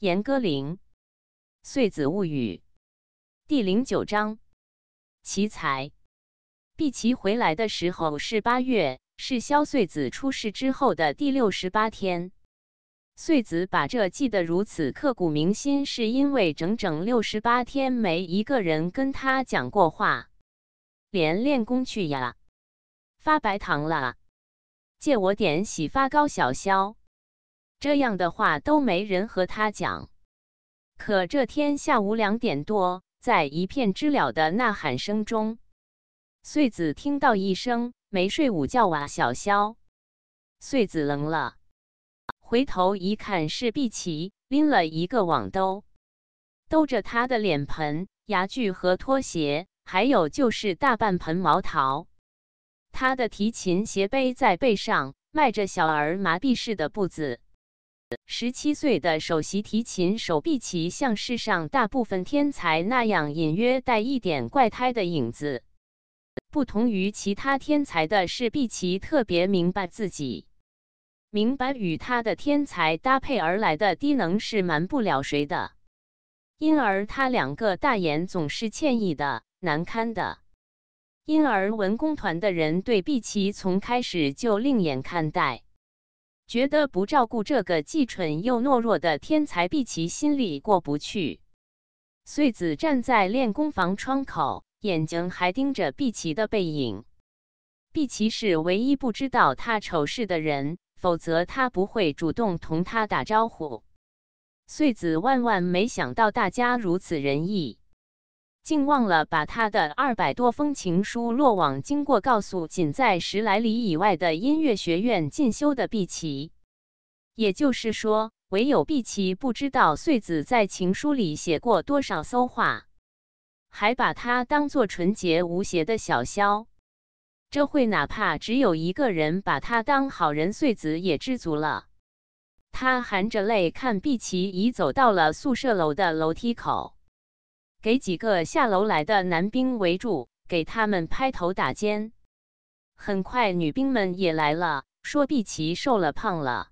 严歌苓《穗子物语》第零九章：奇才。碧琪回来的时候是八月，是萧穗子出事之后的第六十八天。穗子把这记得如此刻骨铭心，是因为整整六十八天没一个人跟他讲过话。连练功去呀！发白糖了，借我点洗发膏，小肖。这样的话都没人和他讲。可这天下午两点多，在一片知了的呐喊声中，穗子听到一声“没睡午觉哇，小肖。”穗子愣了，回头一看是碧琪，拎了一个网兜，兜着他的脸盆、牙具和拖鞋，还有就是大半盆毛桃。他的提琴斜背在背上，迈着小儿麻痹似的步子。十七岁的首席提琴手碧琪像世上大部分天才那样，隐约带一点怪胎的影子。不同于其他天才的是，碧琪特别明白自己，明白与他的天才搭配而来的低能是瞒不了谁的，因而他两个大眼总是歉意的、难堪的。因而文工团的人对碧琪从开始就另眼看待。觉得不照顾这个既蠢又懦弱的天才碧琪心里过不去。穗子站在练功房窗口，眼睛还盯着碧琪的背影。碧琪是唯一不知道他丑事的人，否则他不会主动同他打招呼。穗子万万没想到大家如此仁义。竟忘了把他的二百多封情书落网经过告诉，仅在十来里以外的音乐学院进修的碧琪。也就是说，唯有碧琪不知道穗子在情书里写过多少馊话，还把他当作纯洁无邪的小肖。这会，哪怕只有一个人把他当好人，穗子也知足了。他含着泪看碧琪已走到了宿舍楼的楼梯口。给几个下楼来的男兵围住，给他们拍头打肩。很快，女兵们也来了，说碧琪瘦了胖了。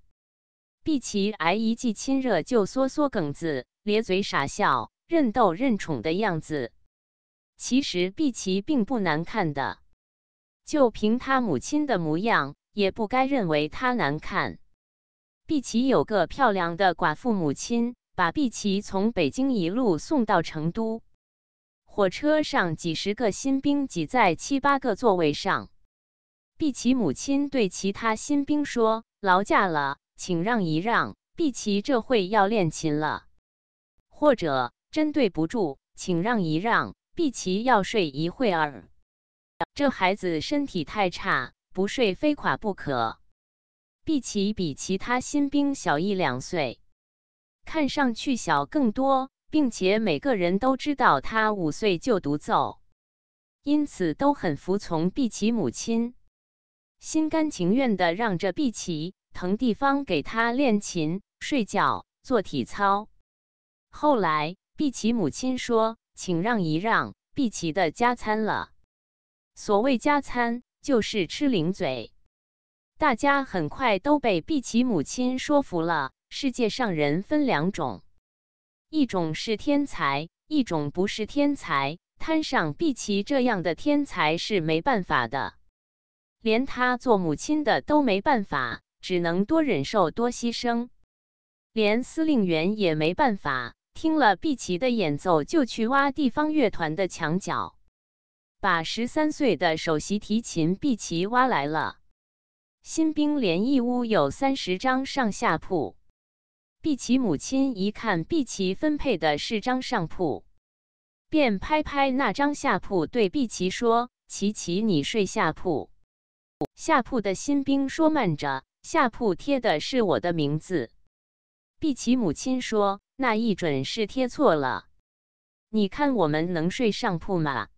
碧琪挨一记亲热就缩缩梗子，咧嘴傻笑，任逗任宠的样子。其实碧琪并不难看的，就凭她母亲的模样，也不该认为她难看。碧琪有个漂亮的寡妇母亲。把碧琪从北京一路送到成都，火车上几十个新兵挤在七八个座位上。碧琪母亲对其他新兵说：“劳驾了，请让一让，碧琪这会要练琴了。”或者“真对不住，请让一让，碧琪要睡一会儿。”这孩子身体太差，不睡非垮不可。碧琪比其他新兵小一两岁。看上去小更多，并且每个人都知道他五岁就独奏，因此都很服从毕奇母亲，心甘情愿的让着毕奇腾地方给他练琴、睡觉、做体操。后来，毕奇母亲说：“请让一让，毕奇的加餐了。”所谓加餐，就是吃零嘴。大家很快都被毕奇母亲说服了。世界上人分两种，一种是天才，一种不是天才。摊上毕奇这样的天才是没办法的，连他做母亲的都没办法，只能多忍受、多牺牲。连司令员也没办法，听了毕奇的演奏就去挖地方乐团的墙角，把十三岁的首席提琴毕奇挖来了。新兵连一屋有三十张上下铺。碧琪母亲一看碧琪分配的是张上铺，便拍拍那张下铺，对碧琪说：“琪琪，你睡下铺。”下铺的新兵说：“慢着，下铺贴的是我的名字。”碧琪母亲说：“那一准是贴错了。你看我们能睡上铺吗？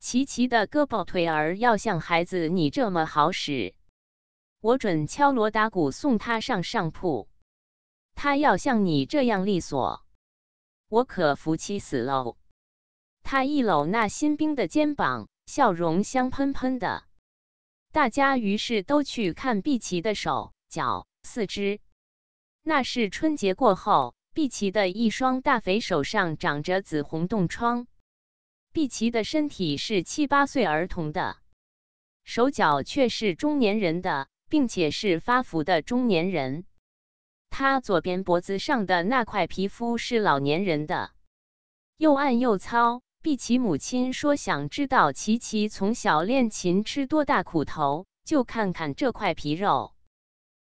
琪琪的胳膊腿儿要像孩子你这么好使，我准敲锣打鼓送他上上铺。”他要像你这样利索，我可服气死喽！他一搂那新兵的肩膀，笑容香喷喷的。大家于是都去看碧琪的手脚四肢。那是春节过后，碧琪的一双大肥手上长着紫红冻疮。碧琪的身体是七八岁儿童的，手脚却是中年人的，并且是发福的中年人。他左边脖子上的那块皮肤是老年人的，又暗又糙。碧琪母亲说：“想知道琪琪从小练琴吃多大苦头，就看看这块皮肉。”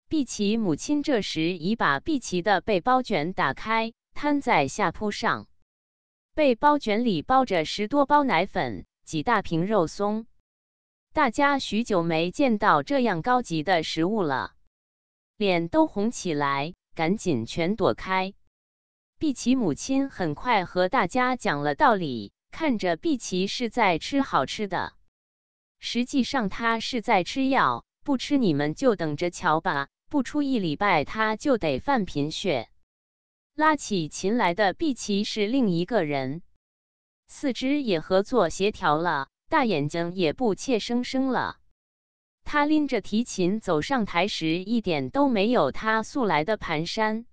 碧琪母亲这时已把碧琪的背包卷打开，摊在下铺上。背包卷里包着十多包奶粉，几大瓶肉松。大家许久没见到这样高级的食物了。脸都红起来，赶紧全躲开。碧琪母亲很快和大家讲了道理，看着碧琪是在吃好吃的，实际上她是在吃药。不吃你们就等着瞧吧，不出一礼拜她就得犯贫血。拉起琴来的碧琪是另一个人，四肢也合作协调了，大眼睛也不怯生生了。他拎着提琴走上台时，一点都没有他素来的蹒跚。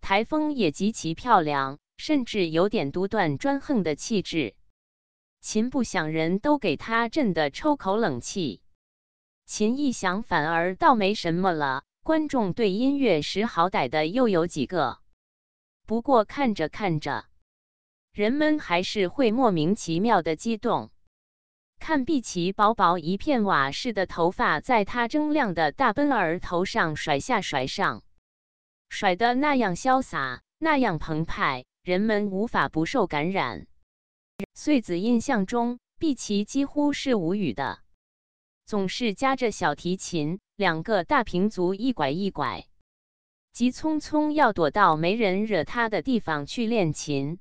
台风也极其漂亮，甚至有点独断专横的气质。琴不响，人都给他震得抽口冷气；琴一响，反而倒没什么了。观众对音乐识好歹的又有几个？不过看着看着，人们还是会莫名其妙的激动。看碧琪薄薄一片瓦似的头发，在她铮亮的大奔儿头上甩下甩上，甩得那样潇洒，那样澎湃，人们无法不受感染。穗子印象中，碧琪几乎是无语的，总是夹着小提琴，两个大平足一拐一拐，急匆匆要躲到没人惹她的地方去练琴。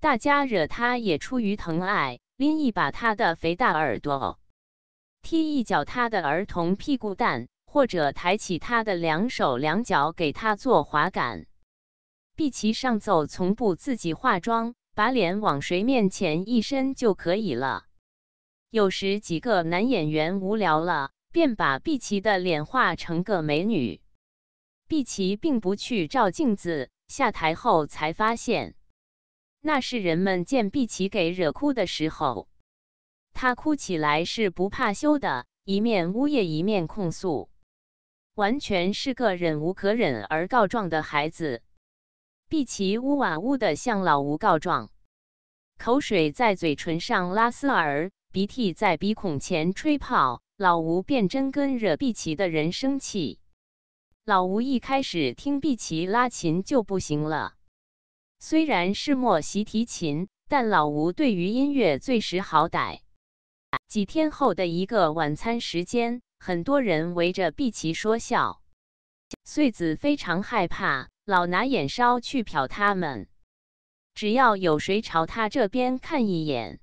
大家惹她也出于疼爱。拎一把他的肥大耳朵踢一脚他的儿童屁股蛋，或者抬起他的两手两脚给他做滑杆。碧琪上奏从不自己化妆，把脸往谁面前一伸就可以了。有时几个男演员无聊了，便把碧琪的脸画成个美女。碧琪并不去照镜子，下台后才发现。那是人们见碧琪给惹哭的时候，她哭起来是不怕羞的，一面呜咽一面控诉，完全是个忍无可忍而告状的孩子。碧琪呜哇呜的向老吴告状，口水在嘴唇上拉丝儿，鼻涕在鼻孔前吹泡，老吴便真跟惹碧琪的人生气。老吴一开始听碧琪拉琴就不行了。虽然是莫习提琴，但老吴对于音乐最识好歹。几天后的一个晚餐时间，很多人围着碧琪说笑，穗子非常害怕，老拿眼梢去瞟他们。只要有谁朝他这边看一眼，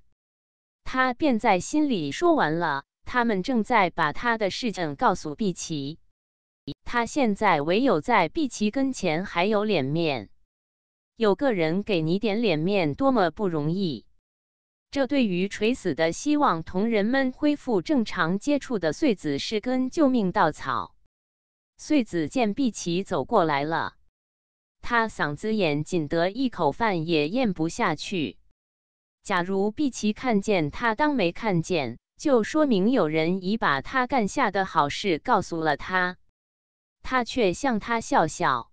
他便在心里说完了。他们正在把他的事情告诉碧琪，他现在唯有在碧琪跟前还有脸面。有个人给你点脸面，多么不容易！这对于垂死的希望同人们恢复正常接触的穗子是根救命稻草。穗子见碧琪走过来了，他嗓子眼仅得一口饭也咽不下去。假如碧琪看见他当没看见，就说明有人已把他干下的好事告诉了他。他却向他笑笑。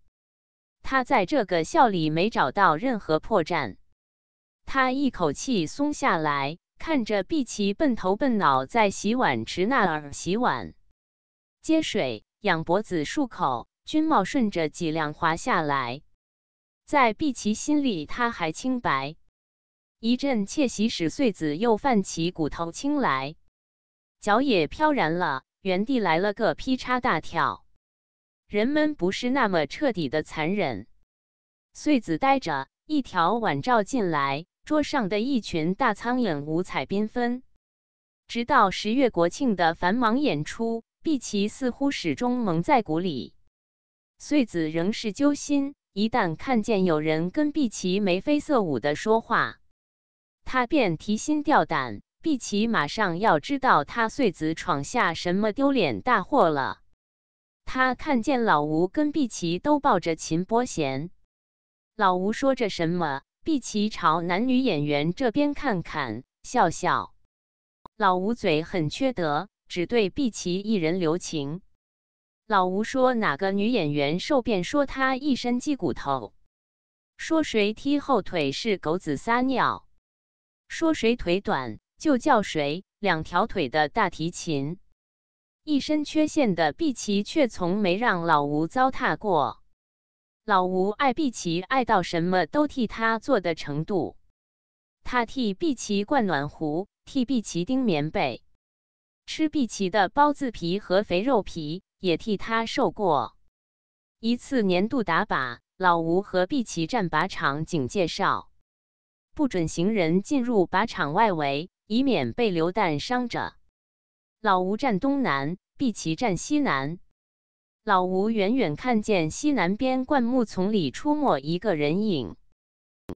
他在这个笑里没找到任何破绽，他一口气松下来，看着碧琪笨头笨脑在洗碗池那儿洗碗、接水、仰脖子漱口，军帽顺着脊梁滑下来。在碧琪心里，他还清白。一阵窃喜使穗子又泛起骨头青来，脚也飘然了，原地来了个劈叉大跳。人们不是那么彻底的残忍。穗子呆着，一条晚照进来，桌上的一群大苍蝇五彩缤纷。直到十月国庆的繁忙演出，碧琪似乎始终蒙在鼓里。穗子仍是揪心，一旦看见有人跟碧琪眉飞色舞的说话，他便提心吊胆，碧琪马上要知道他穗子闯下什么丢脸大祸了。他看见老吴跟碧琪都抱着琴拨弦，老吴说着什么，碧琪朝男女演员这边看看，笑笑。老吴嘴很缺德，只对碧琪一人留情。老吴说哪个女演员瘦，便说她一身鸡骨头；说谁踢后腿是狗子撒尿；说谁腿短，就叫谁两条腿的大提琴。一身缺陷的碧琪却从没让老吴糟蹋过。老吴爱碧琪爱到什么都替他做的程度，他替碧琪灌暖壶，替碧琪钉棉被，吃碧琪的包子皮和肥肉皮也替他受过。一次年度打靶，老吴和碧琪站靶场，警介绍不准行人进入靶场外围，以免被流弹伤着。老吴站东南，毕奇站西南。老吴远远看见西南边灌木丛里出没一个人影，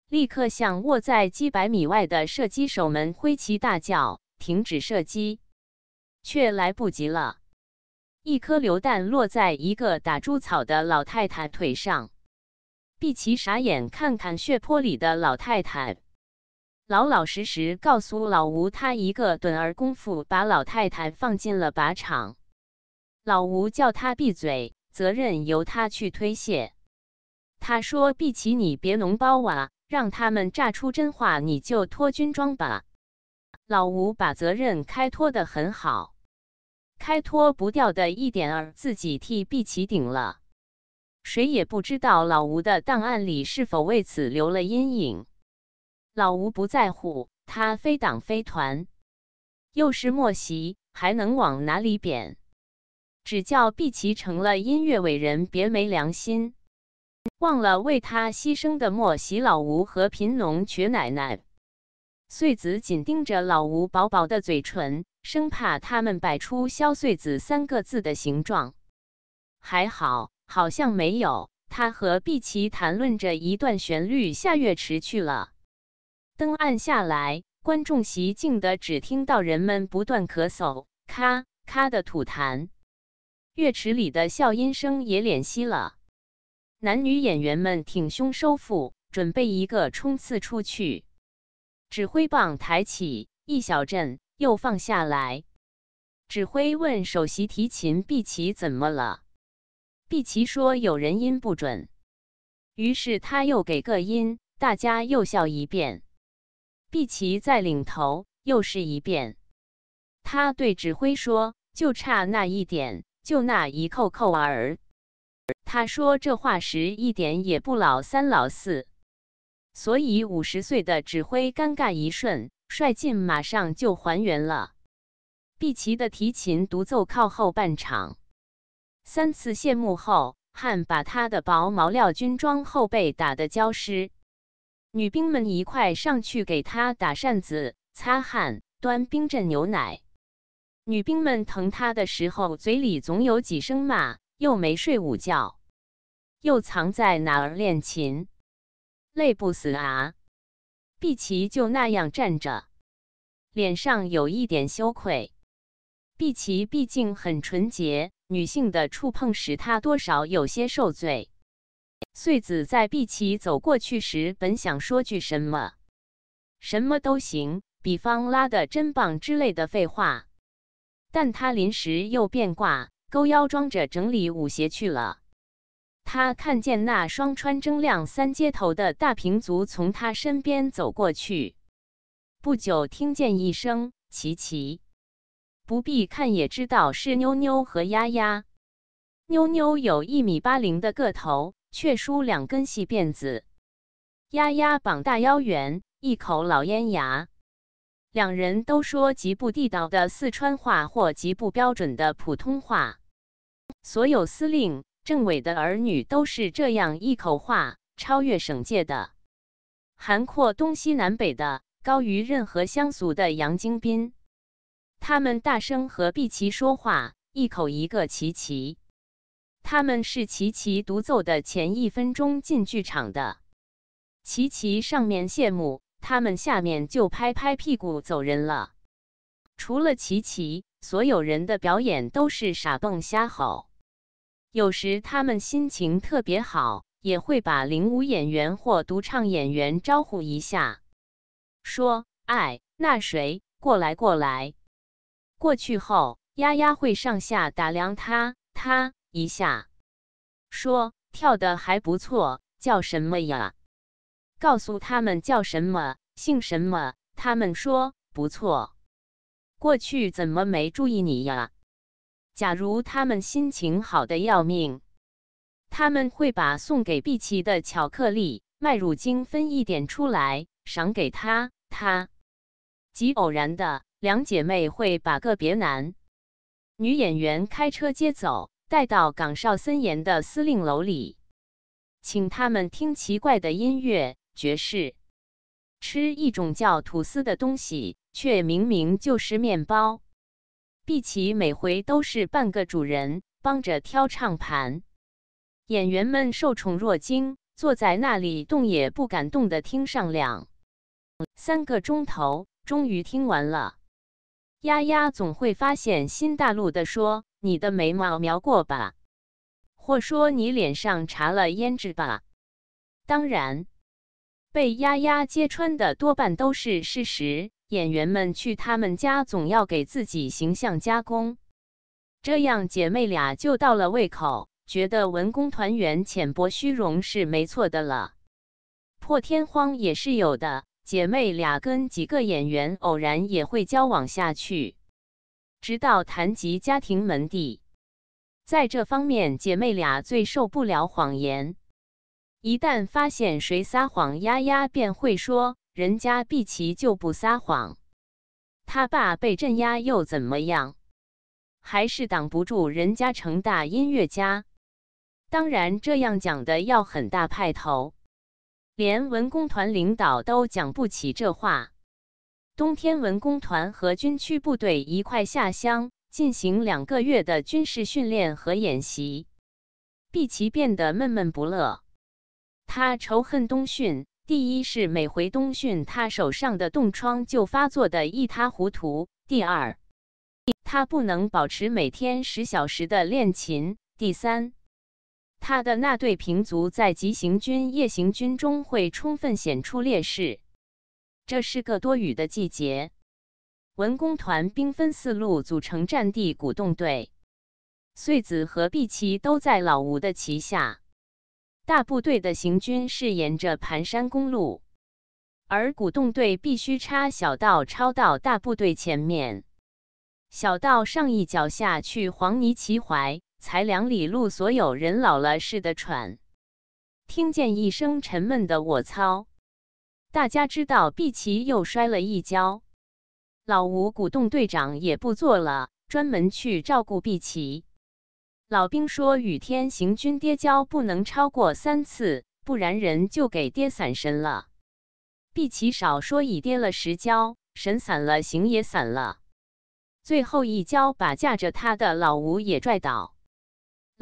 立刻向卧在几百米外的射击手们挥旗大叫：“停止射击！”却来不及了，一颗榴弹落在一个打猪草的老太太腿上。毕奇傻眼，看看血泊里的老太太。老老实实告诉老吴，他一个盹儿功夫把老太太放进了靶场。老吴叫他闭嘴，责任由他去推卸。他说：“毕起你别脓包啊，让他们炸出真话，你就脱军装吧。”老吴把责任开脱得很好，开脱不掉的一点儿自己替毕奇顶了。谁也不知道老吴的档案里是否为此留了阴影。老吴不在乎，他非党非团，又是莫习，还能往哪里贬？只叫毕奇成了音乐伟人，别没良心，忘了为他牺牲的莫喜老吴和贫农瘸奶奶。穗子紧盯着老吴薄薄的嘴唇，生怕他们摆出“削穗子”三个字的形状。还好，好像没有。他和毕奇谈论着一段旋律，下乐池去了。灯暗下来，观众席静的只听到人们不断咳嗽、咔咔的吐痰。乐池里的笑音声也敛息了。男女演员们挺胸收腹，准备一个冲刺出去。指挥棒抬起一小阵，又放下来。指挥问首席提琴毕奇怎么了？毕奇说有人音不准。于是他又给个音，大家又笑一遍。毕奇在领头，又是一遍。他对指挥说：“就差那一点，就那一扣扣儿。”他说这话时一点也不老三老四，所以五十岁的指挥尴尬一瞬，帅劲马上就还原了。碧琪的提琴独奏靠后半场，三次谢幕后，汉把他的薄毛料军装后背打的焦湿。女兵们一块上去给她打扇子、擦汗、端冰镇牛奶。女兵们疼她的时候，嘴里总有几声骂：又没睡午觉，又藏在哪儿练琴，累不死啊！碧琪就那样站着，脸上有一点羞愧。碧琪毕竟很纯洁，女性的触碰使她多少有些受罪。穗子在碧琪走过去时，本想说句什么，什么都行，比方拉的真棒之类的废话，但他临时又变卦，勾腰装着整理舞鞋去了。他看见那双穿铮亮三接头的大平足从他身边走过去，不久听见一声“琪琪”，不必看也知道是妞妞和丫丫。妞妞有一米八零的个头。却梳两根细辫子，丫丫膀大腰圆，一口老烟牙。两人都说极不地道的四川话或极不标准的普通话。所有司令、政委的儿女都是这样一口话，超越省界的，涵括东西南北的，高于任何乡俗的杨京兵。他们大声和毕奇说话，一口一个琪琪。他们是齐齐独奏的前一分钟进剧场的，齐齐上面谢幕，他们下面就拍拍屁股走人了。除了齐齐，所有人的表演都是傻蹦瞎吼。有时他们心情特别好，也会把领舞演员或独唱演员招呼一下，说：“哎，那谁过来过来。”过去后，丫丫会上下打量他他。一下，说跳的还不错，叫什么呀？告诉他们叫什么，姓什么？他们说不错。过去怎么没注意你呀？假如他们心情好的要命，他们会把送给碧琪的巧克力麦乳精分一点出来赏给他。他极偶然的两姐妹会把个别男女演员开车接走。带到岗哨森严的司令楼里，请他们听奇怪的音乐爵士，吃一种叫吐司的东西，却明明就是面包。碧奇每回都是半个主人，帮着挑唱盘。演员们受宠若惊，坐在那里动也不敢动的听上两三个钟头，终于听完了。丫丫总会发现新大陆的，说你的眉毛描过吧，或说你脸上擦了胭脂吧。当然，被丫丫揭穿的多半都是事实。演员们去他们家总要给自己形象加工，这样姐妹俩就到了胃口，觉得文工团员浅薄虚荣是没错的了。破天荒也是有的。姐妹俩跟几个演员偶然也会交往下去，直到谈及家庭门第，在这方面姐妹俩最受不了谎言。一旦发现谁撒谎，丫丫便会说：“人家碧琪就不撒谎，他爸被镇压又怎么样？还是挡不住人家成大音乐家。”当然，这样讲的要很大派头。连文工团领导都讲不起这话。冬天，文工团和军区部队一块下乡，进行两个月的军事训练和演习。毕奇变得闷闷不乐。他仇恨冬训：第一，是每回冬训，他手上的冻疮就发作的一塌糊涂；第二，他不能保持每天十小时的练琴；第三，他的那对平足在急行军、夜行军中会充分显出劣势。这是个多雨的季节。文工团兵分四路组成战地鼓动队，穗子和碧琪都在老吴的旗下。大部队的行军是沿着盘山公路，而鼓动队必须插小道，抄到大部队前面。小道上一脚下去，黄泥齐踝。才两里路，所有人老了似的喘。听见一声沉闷的“我操”，大家知道碧琪又摔了一跤。老吴鼓动队长也不做了，专门去照顾碧琪。老兵说：“雨天行军跌跤不能超过三次，不然人就给跌散神了。”碧琪少说已跌了十跤，神散了，形也散了。最后一跤把架着他的老吴也拽倒。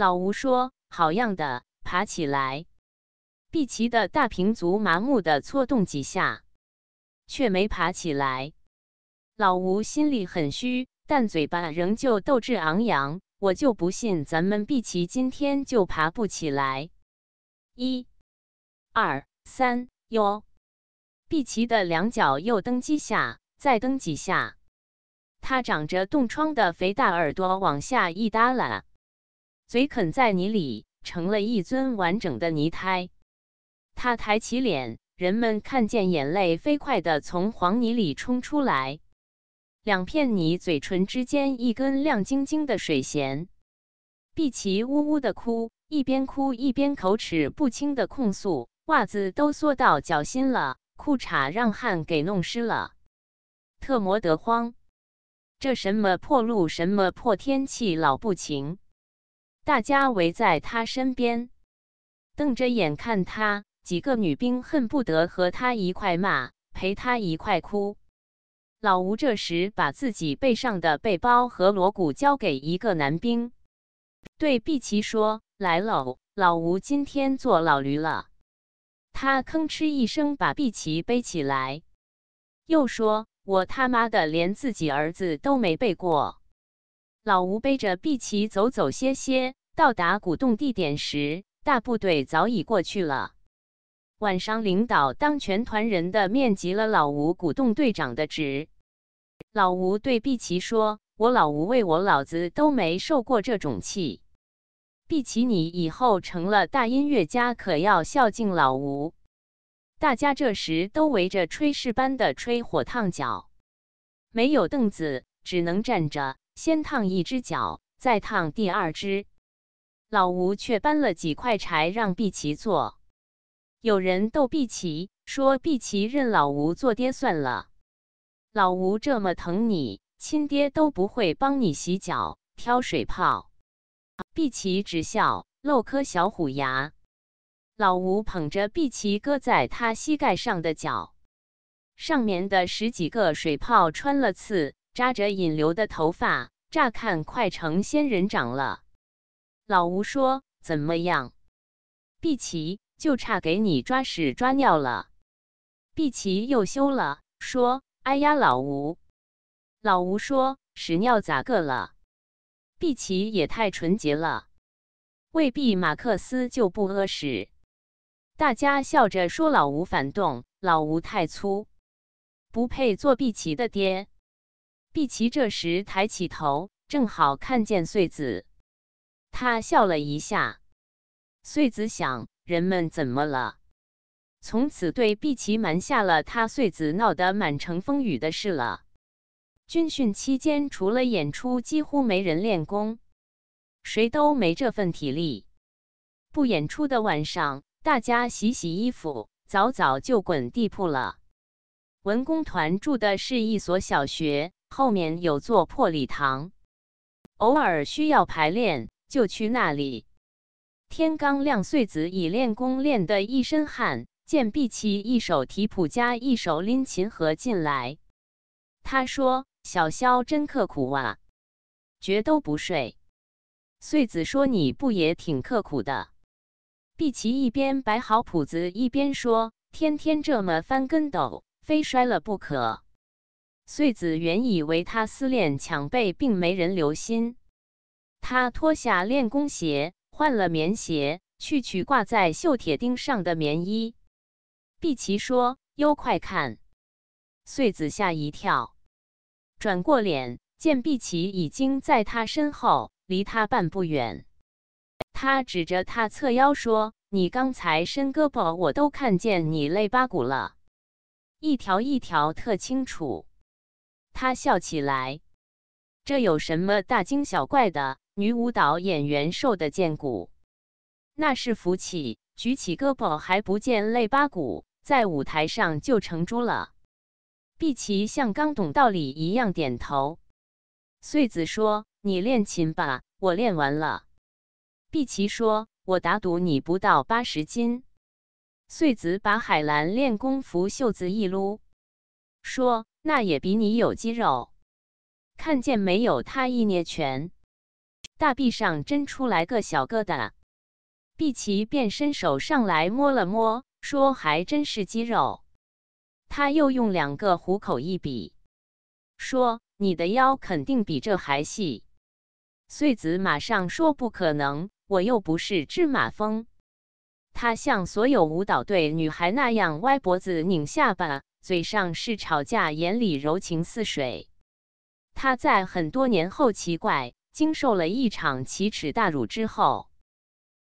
老吴说：“好样的，爬起来！”碧琪的大平足麻木的搓动几下，却没爬起来。老吴心里很虚，但嘴巴仍旧斗志昂扬：“我就不信咱们碧琪今天就爬不起来！”一、二、三，哟！碧琪的两脚又蹬几下，再蹬几下，他长着冻疮的肥大耳朵往下一耷拉。嘴啃在泥里，成了一尊完整的泥胎。他抬起脸，人们看见眼泪飞快地从黄泥里冲出来。两片泥嘴唇之间，一根亮晶晶的水弦。碧琪呜呜地哭，一边哭一边口齿不清地控诉：袜子都缩到脚心了，裤衩让汗给弄湿了，特摩德慌。这什么破路，什么破天气，老不晴。大家围在他身边，瞪着眼看他。几个女兵恨不得和他一块骂，陪他一块哭。老吴这时把自己背上的背包和锣鼓交给一个男兵，对碧琪说：“来喽，老吴今天做老驴了。”他吭哧一声把碧琪背起来，又说：“我他妈的连自己儿子都没背过。”老吴背着毕奇走走歇歇，到达鼓动地点时，大部队早已过去了。晚上，领导当全团人的面急了老吴鼓动队长的职。老吴对毕奇说：“我老吴为我老子都没受过这种气。毕奇，你以后成了大音乐家，可要孝敬老吴。”大家这时都围着炊事班的炊火烫脚，没有凳子，只能站着。先烫一只脚，再烫第二只。老吴却搬了几块柴让碧琪坐。有人逗碧琪说：“碧琪认老吴做爹算了。老吴这么疼你，亲爹都不会帮你洗脚、挑水泡。”碧琪只笑，露颗小虎牙。老吴捧着碧琪搁在他膝盖上的脚，上面的十几个水泡穿了刺。扎着引流的头发，乍看快成仙人掌了。老吴说：“怎么样，碧琪？就差给你抓屎抓尿了。”碧琪又羞了，说：“哎呀，老吴！”老吴说：“屎尿咋个了？”碧琪也太纯洁了，未必马克思就不屙屎。大家笑着说：“老吴反动，老吴太粗，不配做碧琪的爹。”碧琪这时抬起头，正好看见穗子，她笑了一下。穗子想：人们怎么了？从此对碧琪瞒下了他穗子闹得满城风雨的事了。军训期间，除了演出，几乎没人练功，谁都没这份体力。不演出的晚上，大家洗洗衣服，早早就滚地铺了。文工团住的是一所小学。后面有座破礼堂，偶尔需要排练就去那里。天刚亮，穗子已练功练得一身汗。见碧琪一手提谱架，一手拎琴盒进来，他说：“小肖真刻苦啊，觉都不睡。”穗子说：“你不也挺刻苦的？”碧琪一边摆好谱子，一边说：“天天这么翻跟斗，非摔了不可。”穗子原以为他思恋抢被，并没人留心。他脱下练功鞋，换了棉鞋，去取挂在锈铁钉上的棉衣。碧琪说：“哟，快看！”穗子吓一跳，转过脸，见碧琪已经在他身后，离他半步远。他指着他侧腰说：“你刚才伸胳膊，我都看见你肋巴骨了，一条一条，特清楚。”他笑起来，这有什么大惊小怪的？女舞蹈演员瘦的见骨，那是福气，举起胳膊还不见肋巴骨，在舞台上就成猪了。碧琪像刚懂道理一样点头。穗子说：“你练琴吧，我练完了。”碧琪说：“我打赌你不到八十斤。”穗子把海蓝练功服袖子一撸，说。那也比你有肌肉，看见没有？他一捏拳，大臂上真出来个小疙瘩。碧琪便伸手上来摸了摸，说：“还真是肌肉。”他又用两个虎口一比，说：“你的腰肯定比这还细。”穗子马上说：“不可能，我又不是芝麻蜂。”他像所有舞蹈队女孩那样歪脖子、拧下巴。嘴上是吵架，眼里柔情似水。他在很多年后奇怪，经受了一场奇耻大辱之后，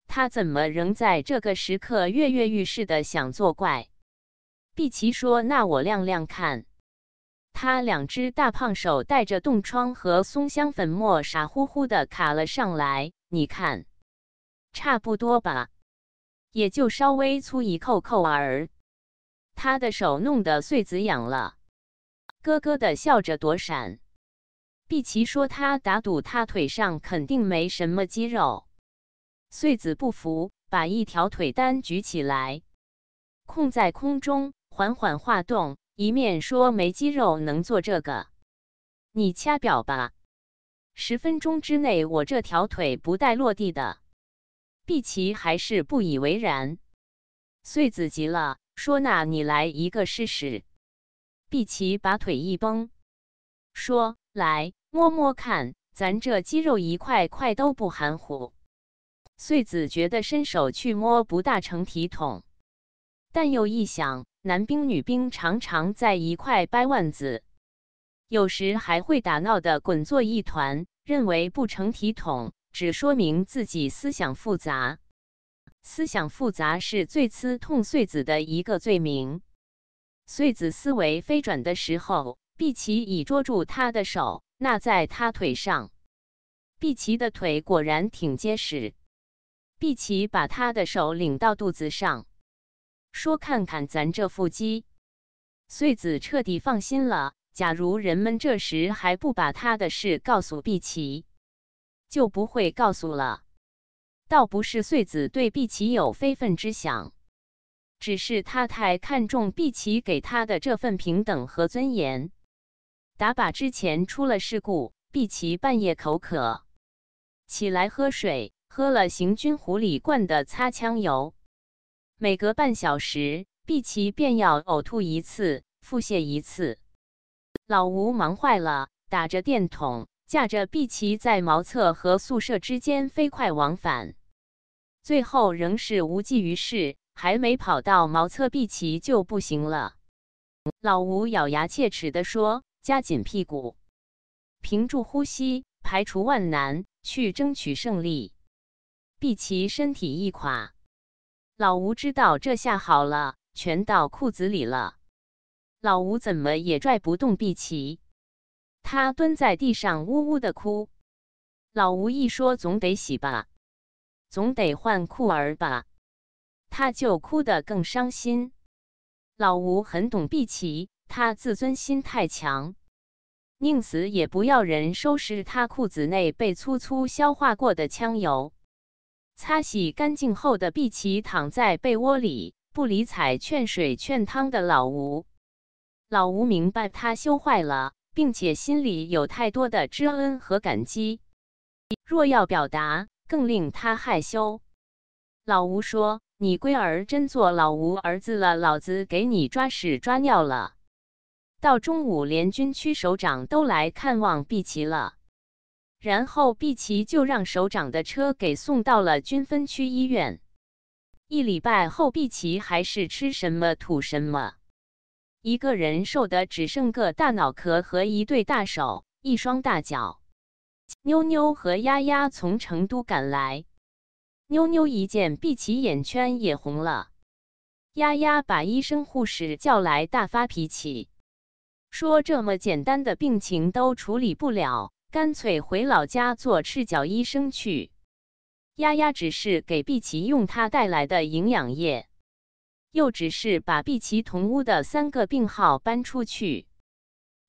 他怎么仍在这个时刻跃跃欲试的想作怪？碧琪说：“那我亮亮看。”他两只大胖手带着冻疮和松香粉末，傻乎乎的卡了上来。你看，差不多吧，也就稍微粗一扣扣儿。他的手弄得穗子痒了，咯咯的笑着躲闪。碧琪说：“他打赌，他腿上肯定没什么肌肉。”穗子不服，把一条腿单举起来，空在空中，缓缓化动，一面说：“没肌肉能做这个？你掐表吧，十分钟之内，我这条腿不带落地的。”碧琪还是不以为然。穗子急了。说，那你来一个试试。碧琪把腿一绷，说：“来摸摸看，咱这肌肉一块块都不含糊。”穗子觉得伸手去摸不大成体统，但又一想，男兵女兵常常在一块掰腕子，有时还会打闹的滚作一团，认为不成体统，只说明自己思想复杂。思想复杂是最刺痛穗子的一个罪名。穗子思维飞转的时候，碧琪已捉住他的手，纳在他腿上。碧琪的腿果然挺结实。碧琪把他的手领到肚子上，说：“看看咱这腹肌。”穗子彻底放心了。假如人们这时还不把他的事告诉碧琪，就不会告诉了。倒不是穗子对碧琪有非分之想，只是他太看重碧琪给他的这份平等和尊严。打靶之前出了事故，碧琪半夜口渴，起来喝水，喝了行军壶里灌的擦枪油。每隔半小时，碧琪便要呕吐一次，腹泻一次。老吴忙坏了，打着电筒，架着碧琪在茅厕和宿舍之间飞快往返。最后仍是无济于事，还没跑到茅厕，毕奇就不行了。老吴咬牙切齿地说：“夹紧屁股，屏住呼吸，排除万难，去争取胜利。”碧琪身体一垮，老吴知道这下好了，全倒裤子里了。老吴怎么也拽不动碧琪，他蹲在地上呜呜的哭。老吴一说：“总得洗吧。”总得换裤儿吧，他就哭得更伤心。老吴很懂碧琪，他自尊心太强，宁死也不要人收拾他裤子内被粗粗消化过的枪油。擦洗干净后的碧琪躺在被窝里，不理睬劝水劝汤的老吴。老吴明白他羞坏了，并且心里有太多的知恩和感激。若要表达。更令他害羞。老吴说：“你龟儿真做老吴儿子了，老子给你抓屎抓尿了。”到中午，连军区首长都来看望毕奇了。然后，毕奇就让首长的车给送到了军分区医院。一礼拜后，毕奇还是吃什么吐什么，一个人瘦的只剩个大脑壳和一对大手、一双大脚。妞妞和丫丫从成都赶来，妞妞一见碧琪眼圈也红了，丫丫把医生护士叫来大发脾气，说这么简单的病情都处理不了，干脆回老家做赤脚医生去。丫丫只是给碧琪用她带来的营养液，又只是把碧琪同屋的三个病号搬出去，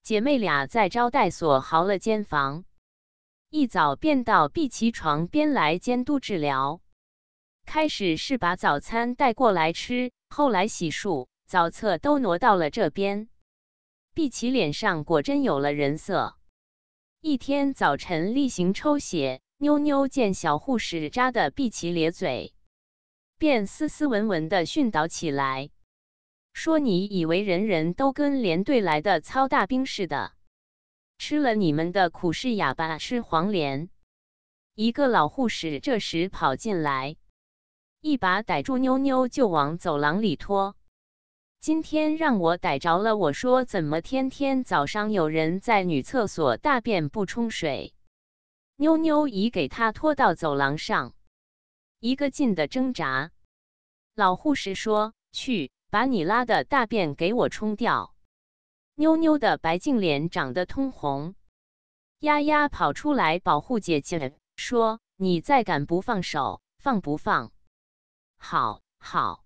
姐妹俩在招待所嚎了间房。一早便到碧琪床边来监督治疗，开始是把早餐带过来吃，后来洗漱、早厕都挪到了这边。碧琪脸上果真有了人色。一天早晨例行抽血，妞妞见小护士扎的碧琪咧嘴，便斯斯文文的训导起来：“说你以为人人都跟连队来的操大兵似的？”吃了你们的苦是哑巴，吃黄连。一个老护士这时跑进来，一把逮住妞妞就往走廊里拖。今天让我逮着了，我说怎么天天早上有人在女厕所大便不冲水？妞妞已给她拖到走廊上，一个劲的挣扎。老护士说：“去，把你拉的大便给我冲掉。”妞妞的白净脸长得通红，丫丫跑出来保护姐姐，说：“你再敢不放手，放不放？好，好，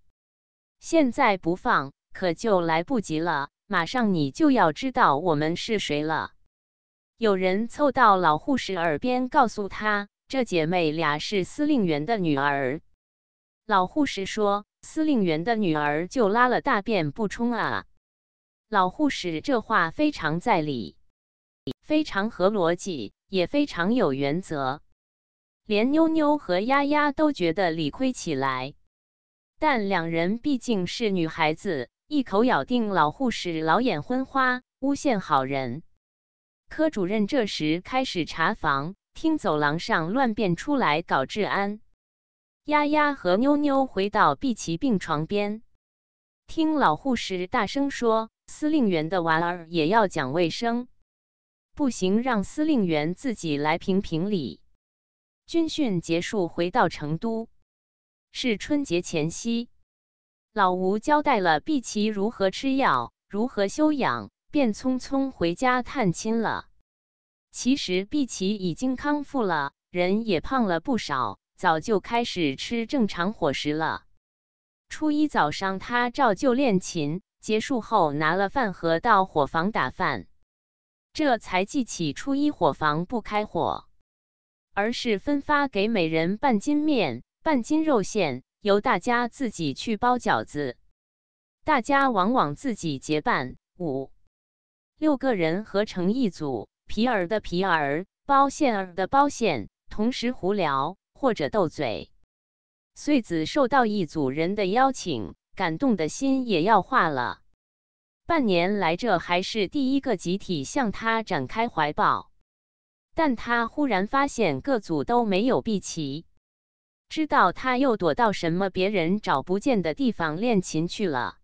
现在不放，可就来不及了，马上你就要知道我们是谁了。”有人凑到老护士耳边，告诉她：“这姐妹俩是司令员的女儿。”老护士说：“司令员的女儿就拉了大便不冲啊？”老护士这话非常在理，非常合逻辑，也非常有原则，连妞妞和丫丫都觉得理亏起来。但两人毕竟是女孩子，一口咬定老护士老眼昏花，诬陷好人。科主任这时开始查房，听走廊上乱变出来搞治安。丫丫和妞妞回到碧琪病床边，听老护士大声说。司令员的娃儿也要讲卫生，不行，让司令员自己来评评理。军训结束，回到成都，是春节前夕。老吴交代了碧琪如何吃药、如何休养，便匆匆回家探亲了。其实碧琪已经康复了，人也胖了不少，早就开始吃正常伙食了。初一早上，他照旧练琴。结束后，拿了饭盒到伙房打饭，这才记起初一伙房不开火，而是分发给每人半斤面、半斤肉馅，由大家自己去包饺子。大家往往自己结伴五、六个人合成一组，皮儿的皮儿包馅儿的包馅，同时胡聊或者斗嘴。穗子受到一组人的邀请。感动的心也要化了。半年来，这还是第一个集体向他展开怀抱。但他忽然发现各组都没有碧琪，知道他又躲到什么别人找不见的地方练琴去了。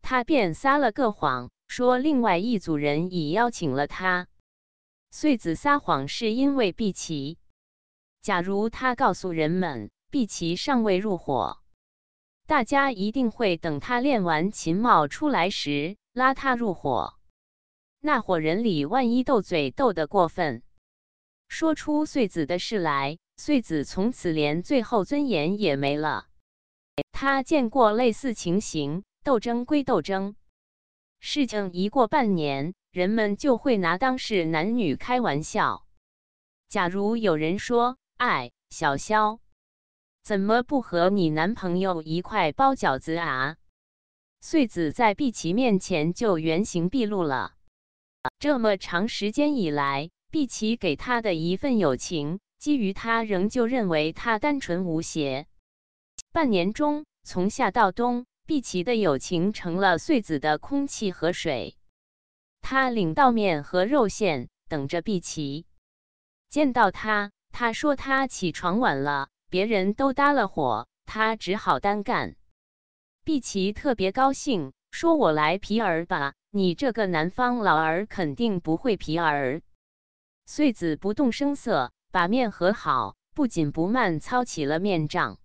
他便撒了个谎，说另外一组人已邀请了他。穗子撒谎是因为碧琪。假如他告诉人们，碧琪尚未入伙。大家一定会等他练完琴帽出来时拉他入伙。那伙人里万一斗嘴斗得过分，说出穗子的事来，穗子从此连最后尊严也没了。他见过类似情形，斗争归斗争，事情一过半年，人们就会拿当事男女开玩笑。假如有人说：“哎，小肖。”怎么不和你男朋友一块包饺子啊？穗子在碧琪面前就原形毕露了。这么长时间以来，碧琪给他的一份友情，基于他仍旧认为他单纯无邪。半年中，从夏到冬，碧琪的友情成了穗子的空气和水。他领到面和肉馅，等着碧琪。见到他，他说他起床晚了。别人都搭了伙，他只好单干。碧琪特别高兴，说：“我来皮儿吧，你这个南方老儿肯定不会皮儿。”穗子不动声色，把面和好，不紧不慢操起了面杖。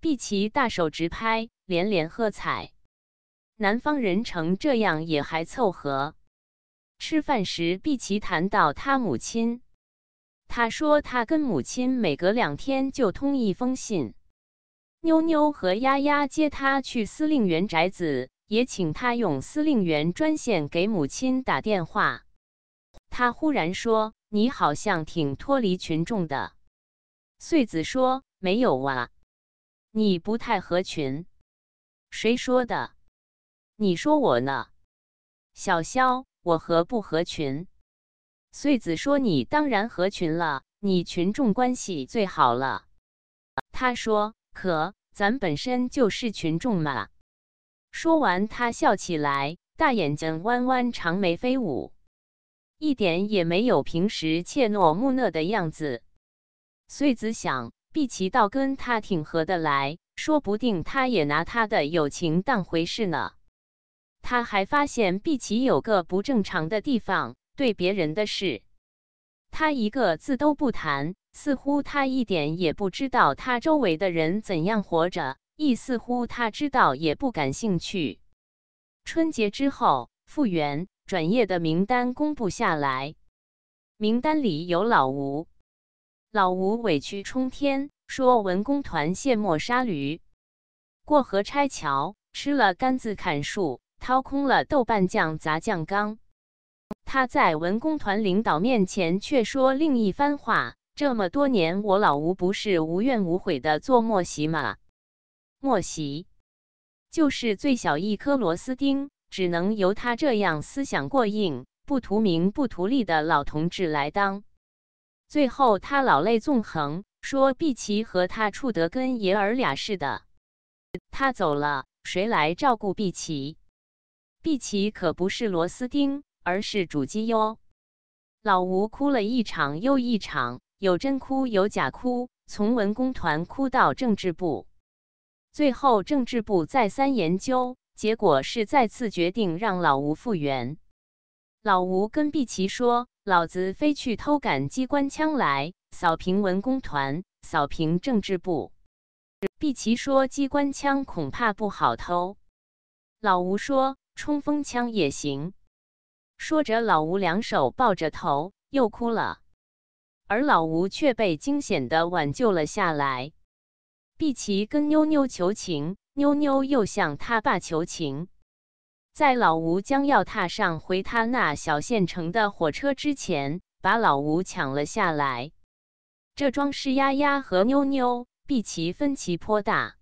碧琪大手直拍，连连喝彩。南方人成这样也还凑合。吃饭时，碧琪谈到他母亲。他说：“他跟母亲每隔两天就通一封信。妞妞和丫丫接他去司令员宅子，也请他用司令员专线给母亲打电话。”他忽然说：“你好像挺脱离群众的。”穗子说：“没有啊，你不太合群。”谁说的？你说我呢，小肖，我合不合群？穗子说：“你当然合群了，你群众关系最好了。”他说：“可咱本身就是群众嘛。”说完，他笑起来，大眼睛弯弯，长眉飞舞，一点也没有平时怯懦木讷的样子。穗子想：毕奇倒跟他挺合得来，说不定他也拿他的友情当回事呢。他还发现毕奇有个不正常的地方。对别人的事，他一个字都不谈，似乎他一点也不知道他周围的人怎样活着，亦似乎他知道也不感兴趣。春节之后，复员转业的名单公布下来，名单里有老吴。老吴委屈冲天，说文工团卸磨杀驴，过河拆桥，吃了杆子砍树，掏空了豆瓣酱砸酱缸。他在文工团领导面前却说另一番话。这么多年，我老吴不是无怨无悔的做莫西吗？莫西就是最小一颗螺丝钉，只能由他这样思想过硬、不图名不图利的老同志来当。最后，他老泪纵横，说：“毕奇和他处得跟爷儿俩似的，他走了，谁来照顾毕奇？毕奇可不是螺丝钉。”而是主机哟，老吴哭了一场又一场，有真哭有假哭，从文工团哭到政治部，最后政治部再三研究，结果是再次决定让老吴复原。老吴跟毕奇说：“老子非去偷杆机关枪来扫平文工团，扫平政治部。”毕奇说：“机关枪恐怕不好偷。”老吴说：“冲锋枪也行。”说着，老吴两手抱着头又哭了，而老吴却被惊险的挽救了下来。碧琪跟妞妞求情，妞妞又向他爸求情，在老吴将要踏上回他那小县城的火车之前，把老吴抢了下来。这桩事，丫丫和妞妞、碧琪分歧颇大。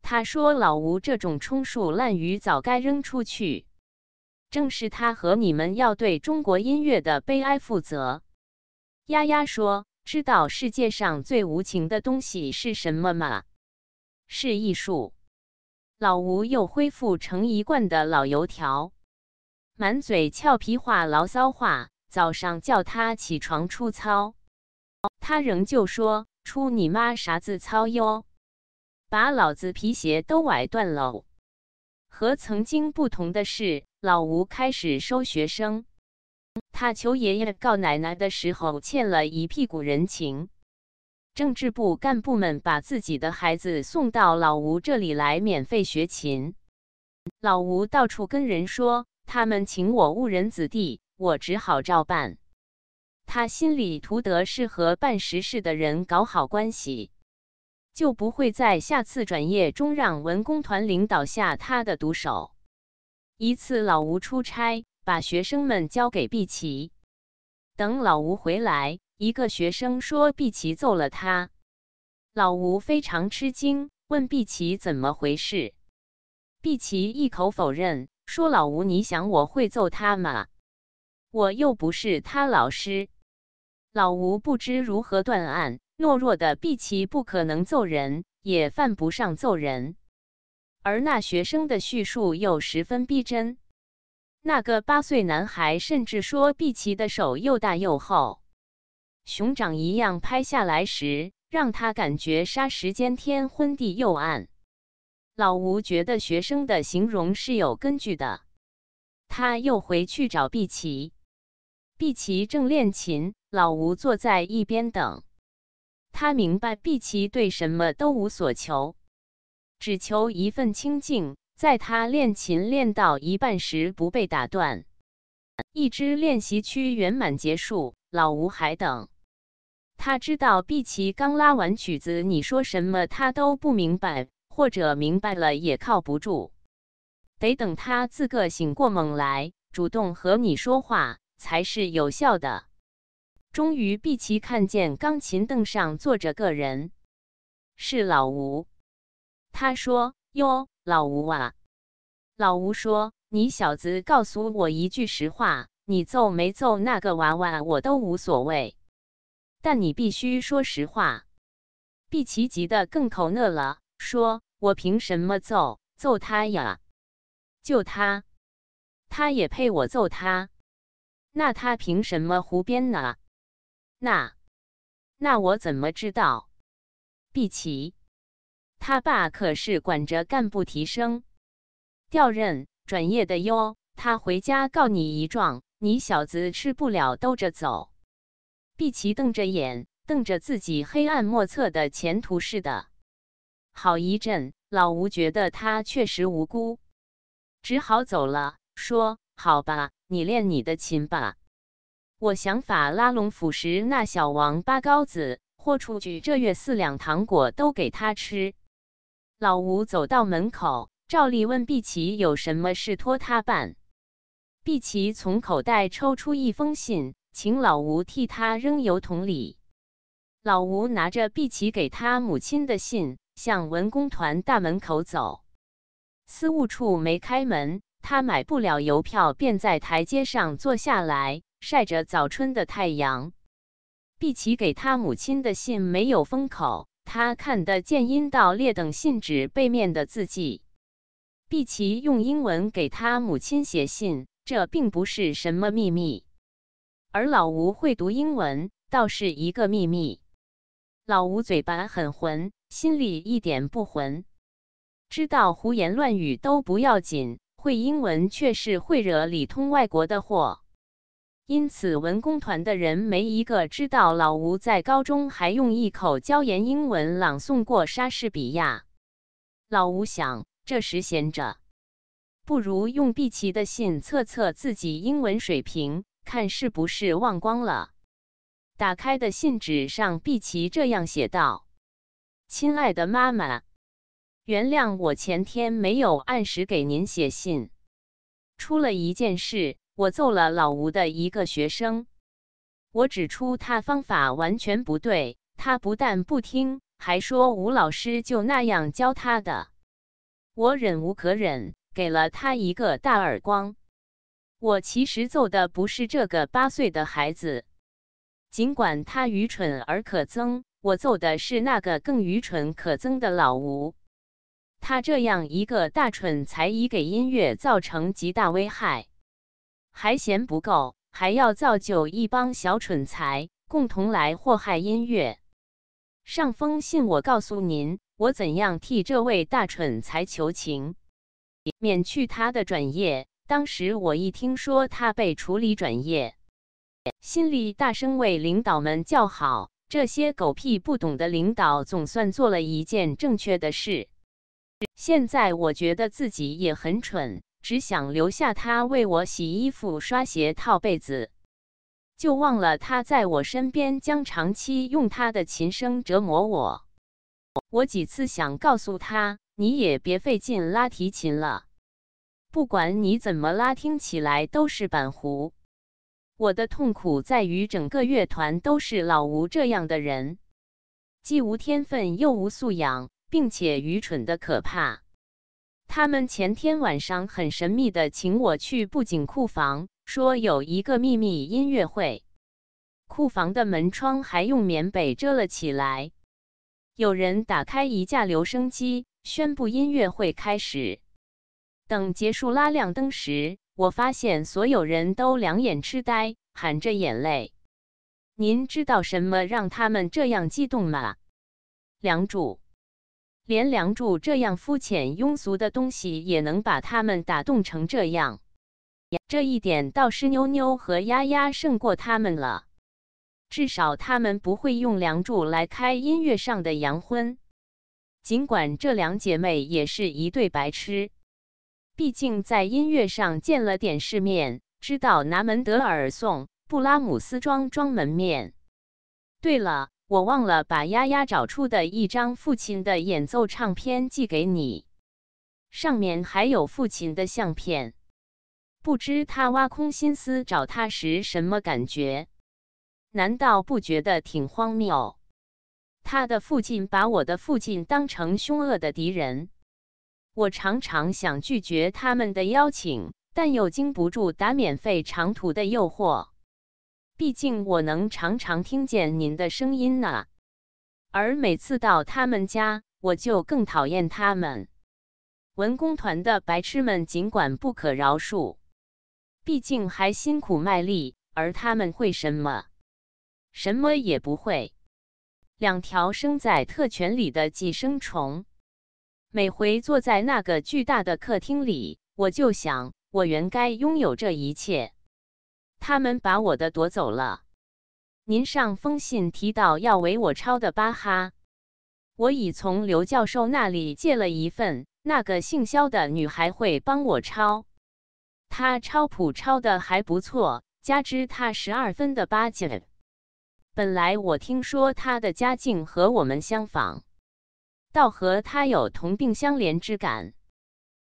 他说：“老吴这种充数滥鱼，早该扔出去。”正是他和你们要对中国音乐的悲哀负责。”丫丫说：“知道世界上最无情的东西是什么吗？是艺术。”老吴又恢复成一贯的老油条，满嘴俏皮话、牢骚话。早上叫他起床出操，他仍旧说出你妈啥子操哟，把老子皮鞋都崴断喽。和曾经不同的是，老吴开始收学生。他求爷爷告奶奶的时候，欠了一屁股人情。政治部干部们把自己的孩子送到老吴这里来免费学琴。老吴到处跟人说：“他们请我误人子弟，我只好照办。”他心里图得是和办实事的人搞好关系。就不会在下次转业中让文工团领导下他的毒手。一次，老吴出差，把学生们交给毕奇。等老吴回来，一个学生说：“毕奇揍了他。”老吴非常吃惊，问毕奇怎么回事。毕奇一口否认，说：“老吴，你想我会揍他吗？我又不是他老师。”老吴不知如何断案。懦弱的毕奇不可能揍人，也犯不上揍人。而那学生的叙述又十分逼真，那个八岁男孩甚至说，毕奇的手又大又厚，熊掌一样拍下来时，让他感觉霎时间天昏地又暗。老吴觉得学生的形容是有根据的，他又回去找毕奇。毕奇正练琴，老吴坐在一边等。他明白，碧琪对什么都无所求，只求一份清静。在他练琴练到一半时，不被打断，一支练习曲圆满结束。老吴还等。他知道，碧琪刚拉完曲子，你说什么他都不明白，或者明白了也靠不住，得等他自个醒过猛来，主动和你说话才是有效的。终于，碧琪看见钢琴凳上坐着个人，是老吴。他说：“哟，老吴啊！”老吴说：“你小子告诉我一句实话，你揍没揍那个娃娃我都无所谓，但你必须说实话。”碧琪急得更口讷了，说：“我凭什么揍揍他呀？就他，他也配我揍他？那他凭什么胡编呢？”那，那我怎么知道？碧琪，他爸可是管着干部提升、调任、转业的哟。他回家告你一状，你小子吃不了兜着走。碧琪瞪着眼，瞪着自己黑暗莫测的前途似的。好一阵，老吴觉得他确实无辜，只好走了，说：“好吧，你练你的琴吧。”我想法拉拢腐蚀那小王八羔子，或出举这月四两糖果都给他吃。老吴走到门口，照例问碧琪有什么事托他办。碧琪从口袋抽出一封信，请老吴替他扔油桶里。老吴拿着碧琪给他母亲的信，向文工团大门口走。司务处没开门，他买不了邮票，便在台阶上坐下来。晒着早春的太阳，碧琪给他母亲的信没有封口，他看得见阴道裂等信纸背面的字迹。碧琪用英文给他母亲写信，这并不是什么秘密，而老吴会读英文倒是一个秘密。老吴嘴巴很浑，心里一点不浑，知道胡言乱语都不要紧，会英文却是会惹里通外国的祸。因此，文工团的人没一个知道老吴在高中还用一口椒盐英文朗诵过莎士比亚。老吴想，这时闲着，不如用毕奇的信测测自己英文水平，看是不是忘光了。打开的信纸上，毕奇这样写道：“亲爱的妈妈，原谅我前天没有按时给您写信，出了一件事。”我揍了老吴的一个学生，我指出他方法完全不对，他不但不听，还说吴老师就那样教他的。我忍无可忍，给了他一个大耳光。我其实揍的不是这个八岁的孩子，尽管他愚蠢而可憎，我揍的是那个更愚蠢可憎的老吴。他这样一个大蠢才已给音乐造成极大危害。还嫌不够，还要造就一帮小蠢才，共同来祸害音乐。上封信我告诉您，我怎样替这位大蠢才求情，免去他的转业。当时我一听说他被处理转业，心里大声为领导们叫好：这些狗屁不懂的领导总算做了一件正确的事。现在我觉得自己也很蠢。只想留下他为我洗衣服、刷鞋、套被子，就忘了他在我身边将长期用他的琴声折磨我。我几次想告诉他：“你也别费劲拉提琴了，不管你怎么拉，听起来都是板胡。”我的痛苦在于整个乐团都是老吴这样的人，既无天分又无素养，并且愚蠢的可怕。他们前天晚上很神秘的请我去布景库房，说有一个秘密音乐会。库房的门窗还用棉被遮了起来。有人打开一架留声机，宣布音乐会开始。等结束拉亮灯时，我发现所有人都两眼痴呆，含着眼泪。您知道什么让他们这样激动吗？梁祝。连梁祝这样肤浅庸俗的东西也能把他们打动成这样，这一点倒是妞妞和丫丫胜过他们了。至少他们不会用梁祝来开音乐上的洋荤。尽管这两姐妹也是一对白痴，毕竟在音乐上见了点世面，知道拿门德尔颂、布拉姆斯装装门面。对了。我忘了把丫丫找出的一张父亲的演奏唱片寄给你，上面还有父亲的相片。不知他挖空心思找他时什么感觉？难道不觉得挺荒谬？他的父亲把我的父亲当成凶恶的敌人。我常常想拒绝他们的邀请，但又经不住打免费长途的诱惑。毕竟，我能常常听见您的声音呢。而每次到他们家，我就更讨厌他们。文工团的白痴们，尽管不可饶恕，毕竟还辛苦卖力。而他们会什么？什么也不会。两条生在特权里的寄生虫。每回坐在那个巨大的客厅里，我就想，我原该拥有这一切。他们把我的夺走了。您上封信提到要为我抄的巴哈，我已从刘教授那里借了一份。那个姓肖的女孩会帮我抄，她抄谱抄的还不错，加之她十二分的八戒。本来我听说她的家境和我们相仿，倒和她有同病相怜之感。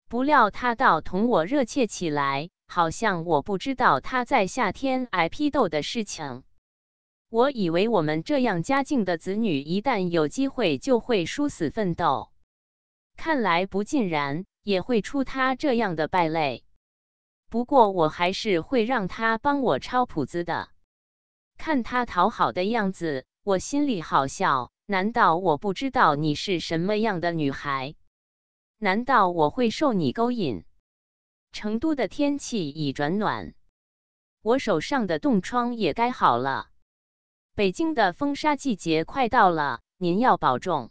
不料她倒同我热切起来。好像我不知道他在夏天挨批斗的事情。我以为我们这样家境的子女，一旦有机会就会殊死奋斗。看来不尽然，也会出他这样的败类。不过我还是会让他帮我抄谱子的。看他讨好的样子，我心里好笑。难道我不知道你是什么样的女孩？难道我会受你勾引？成都的天气已转暖，我手上的冻疮也该好了。北京的风沙季节快到了，您要保重。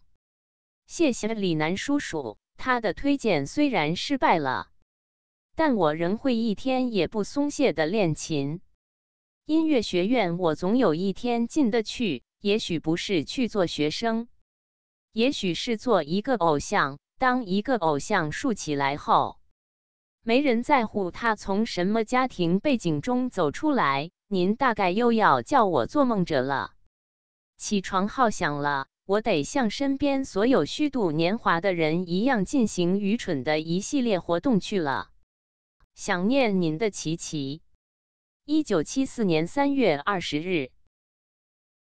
谢谢李楠叔叔，他的推荐虽然失败了，但我仍会一天也不松懈的练琴。音乐学院，我总有一天进得去，也许不是去做学生，也许是做一个偶像。当一个偶像竖起来后。没人在乎他从什么家庭背景中走出来。您大概又要叫我做梦者了。起床号响了，我得像身边所有虚度年华的人一样，进行愚蠢的一系列活动去了。想念您的琪琪。一九七四年三月二十日。